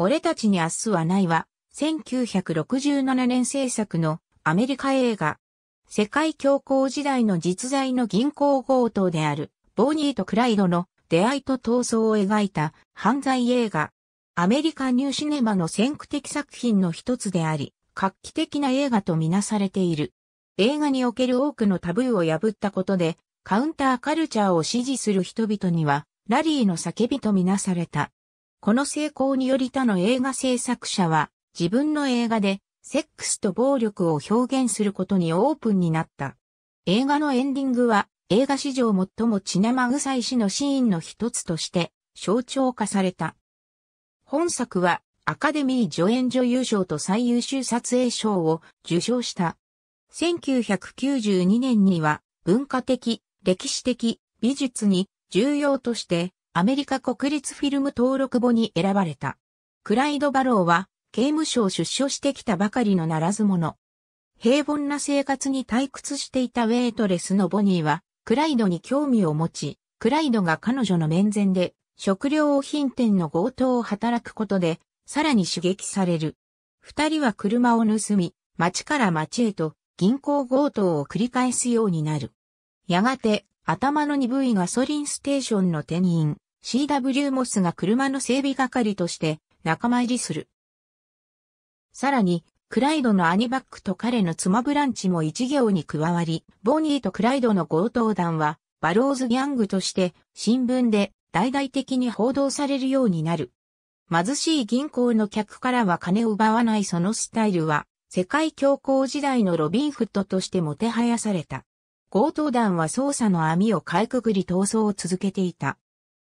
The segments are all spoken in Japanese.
俺たちに明日はないは、1967年制作のアメリカ映画。世界恐慌時代の実在の銀行強盗である、ボニーとクライドの出会いと闘争を描いた犯罪映画。アメリカニューシネマの先駆的作品の一つであり、画期的な映画とみなされている。映画における多くのタブーを破ったことで、カウンターカルチャーを支持する人々には、ラリーの叫びとみなされた。この成功により他の映画制作者は自分の映画でセックスと暴力を表現することにオープンになった。映画のエンディングは映画史上最も血ぐさい死のシーンの一つとして象徴化された。本作はアカデミー助演女優賞と最優秀撮影賞を受賞した。1992年には文化的、歴史的、美術に重要としてアメリカ国立フィルム登録簿に選ばれた。クライド・バローは、刑務所を出所してきたばかりのならず者。平凡な生活に退屈していたウェイトレスのボニーは、クライドに興味を持ち、クライドが彼女の面前で、食料を品店の強盗を働くことで、さらに刺激される。二人は車を盗み、町から町へと、銀行強盗を繰り返すようになる。やがて、頭の鈍いガソリンステーションの店員、CW モスが車の整備係として仲間入りする。さらに、クライドのアニバックと彼の妻ブランチも一行に加わり、ボニーとクライドの強盗団は、バローズギャングとして新聞で大々的に報道されるようになる。貧しい銀行の客からは金を奪わないそのスタイルは、世界恐慌時代のロビンフッドとしてもてはやされた。強盗団は捜査の網をかいくぐり逃走を続けていた。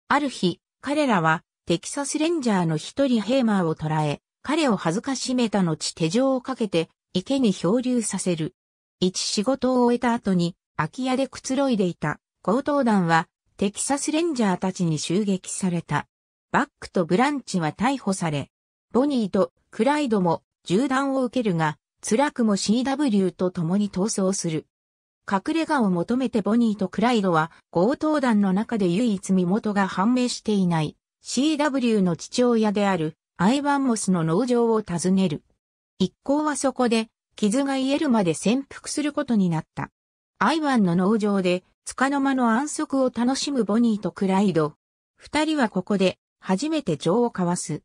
ある日、彼らはテキサスレンジャーの一人ヘーマーを捕らえ、彼を恥ずかしめた後手錠をかけて池に漂流させる。一仕事を終えた後に空き家でくつろいでいた強盗団はテキサスレンジャーたちに襲撃された。バックとブランチは逮捕され、ボニーとクライドも銃弾を受けるが、辛くも CW と共に逃走する。隠れ家を求めてボニーとクライドは強盗団の中で唯一身元が判明していない CW の父親であるアイバンモスの農場を訪ねる。一行はそこで傷が癒えるまで潜伏することになった。アイバンの農場で束の間の安息を楽しむボニーとクライド。二人はここで初めて情を交わす。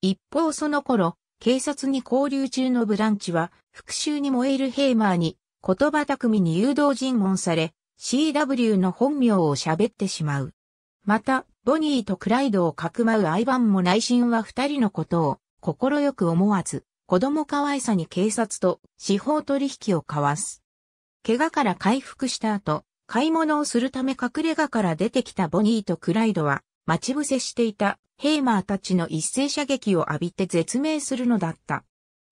一方その頃、警察に交流中のブランチは復讐に燃えるヘイマーに言葉巧みに誘導尋問され、CW の本名を喋ってしまう。また、ボニーとクライドをかくまうアイバンも内心は二人のことを、心よく思わず、子供可愛さに警察と司法取引を交わす。怪我から回復した後、買い物をするため隠れ家から出てきたボニーとクライドは、待ち伏せしていたヘイマーたちの一斉射撃を浴びて絶命するのだった。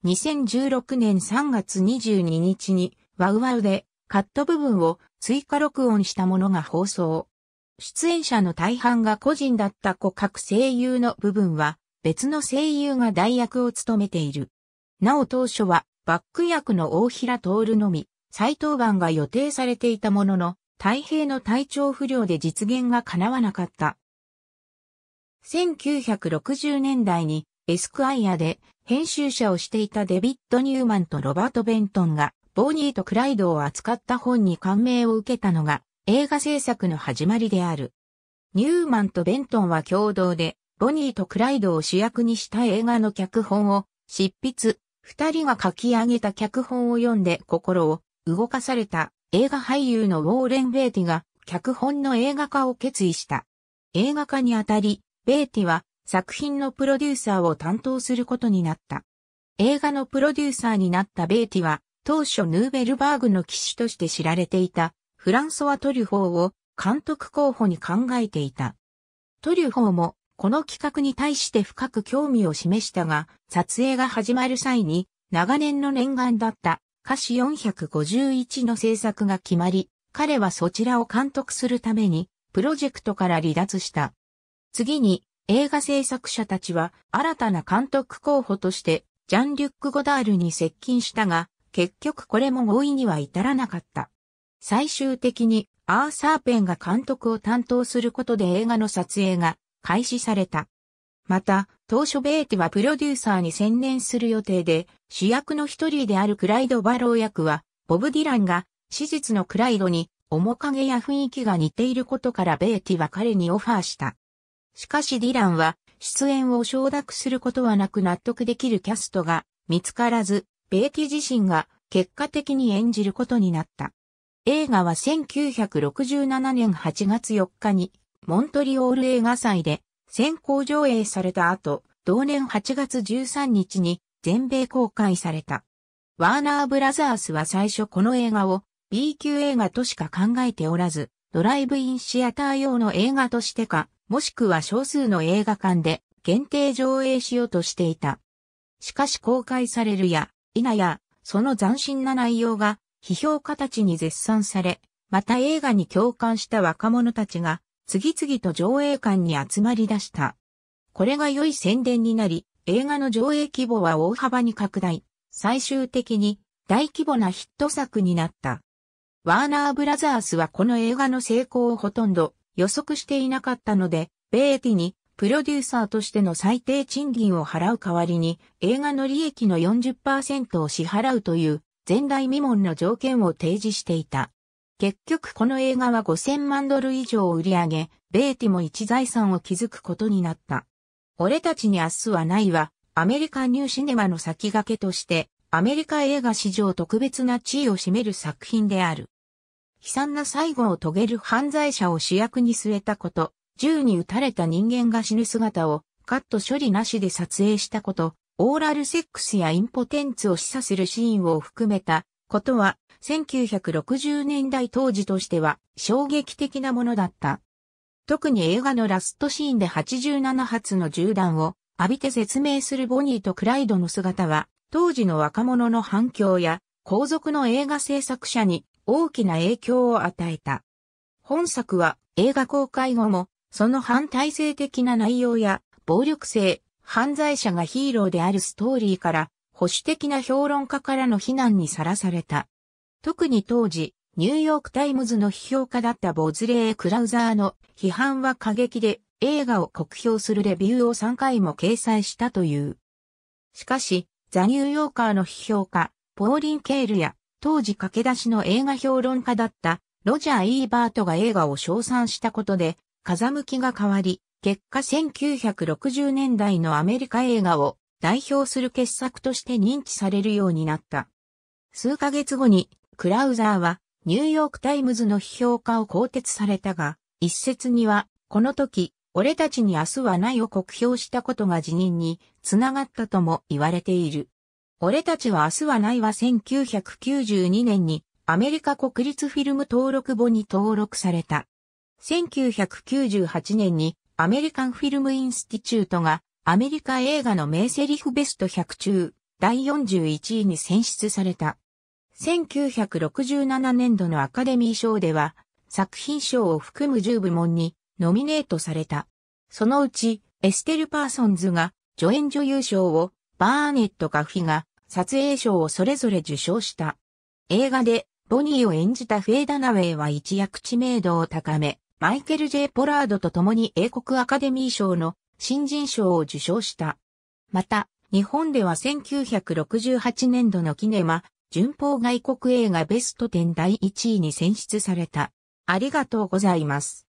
2016年3月22日にワウワウでカット部分を追加録音したものが放送。出演者の大半が個人だった個各声優の部分は別の声優が代役を務めている。なお当初はバック役の大平徹のみ、再登板が予定されていたものの、太平の体調不良で実現が叶わなかった。1960年代にエスクアイアで編集者をしていたデビッド・ニューマンとロバート・ベントンがボーニーとクライドを扱った本に感銘を受けたのが映画制作の始まりである。ニューマンとベントンは共同で、ボニーとクライドを主役にした映画の脚本を執筆、二人が書き上げた脚本を読んで心を動かされた映画俳優のウォーレン・ベイティが脚本の映画化を決意した。映画化にあたり、ベイティは作品のプロデューサーを担当することになった。映画のプロデューサーになったベイティは当初ヌーベルバーグの騎士として知られていたフランソワ・トリュフォーを監督候補に考えていた。トリュフォーもこの企画に対して深く興味を示したが、撮影が始まる際に長年の念願だった歌詞451の制作が決まり、彼はそちらを監督するためにプロジェクトから離脱した。次に映画制作者たちは新たな監督候補としてジャン・リュック・ゴダールに接近したが、結局これも合意には至らなかった。最終的にアーサーペンが監督を担当することで映画の撮影が開始された。また、当初ベーテはプロデューサーに専念する予定で、主役の一人であるクライド・バロー役は、ボブ・ディランが、史実のクライドに、面影や雰囲気が似ていることからベーティは彼にオファーした。しかしディランは、出演を承諾することはなく納得できるキャストが見つからず、ベーティ自身が結果的に演じることになった。映画は1967年8月4日にモントリオール映画祭で先行上映された後、同年8月13日に全米公開された。ワーナーブラザースは最初この映画を B 級映画としか考えておらず、ドライブインシアター用の映画としてか、もしくは少数の映画館で限定上映しようとしていた。しかし公開されるや、否や、その斬新な内容が批評家たちに絶賛され、また映画に共感した若者たちが次々と上映館に集まり出した。これが良い宣伝になり、映画の上映規模は大幅に拡大、最終的に大規模なヒット作になった。ワーナーブラザースはこの映画の成功をほとんど予測していなかったので、ベーティにプロデューサーとしての最低賃金を払う代わりに映画の利益の40%を支払うという前代未聞の条件を提示していた。結局この映画は5000万ドル以上を売り上げ、ベーティも一財産を築くことになった。俺たちに明日はないは、アメリカニューシネマの先駆けとして、アメリカ映画史上特別な地位を占める作品である。悲惨な最後を遂げる犯罪者を主役に据えたこと、銃に撃たれた人間が死ぬ姿をカット処理なしで撮影したこと、オーラルセックスやインポテンツを示唆するシーンを含めたことは、1960年代当時としては衝撃的なものだった。特に映画のラストシーンで87発の銃弾を浴びて説明するボニーとクライドの姿は、当時の若者の反響や、後続の映画制作者に大きな影響を与えた。本作は映画公開後もその反体制的な内容や、暴力性、犯罪者がヒーローであるストーリーから、保守的な評論家からの非難にさらされた。特に当時、ニューヨークタイムズの批評家だったボズレー・クラウザーの批判は過激で映画を酷評するレビューを3回も掲載したという。しかし、ザ・ニューヨーカーの批評家、ポーリン・ケールや当時駆け出しの映画評論家だったロジャー・イーバートが映画を称賛したことで風向きが変わり、結果1960年代のアメリカ映画を代表する傑作として認知されるようになった。数ヶ月後に、クラウザーはニューヨークタイムズの批評家を更迭されたが、一説には、この時、俺たちに明日はないを酷評したことが辞任につながったとも言われている。俺たちは明日はないは1992年にアメリカ国立フィルム登録簿に登録された。1998年にアメリカンフィルムインスティチュートがアメリカ映画の名セリフベスト100中第41位に選出された。1967年度のアカデミー賞では作品賞を含む10部門にノミネートされた。そのうちエステル・パーソンズが助演女優賞をバーネット・ガフィが撮影賞をそれぞれ受賞した。映画でボニーを演じたフェイ・ダナウェイは一躍知名度を高め、マイケル・ J・ ポラードと共に英国アカデミー賞の新人賞を受賞した。また、日本では1968年度のキネマ、順法外国映画ベスト10第1位に選出された。ありがとうございます。